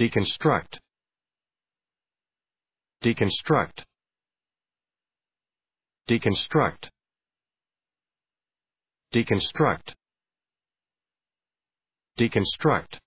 Deconstruct. Deconstruct. Deconstruct. Deconstruct. Deconstruct.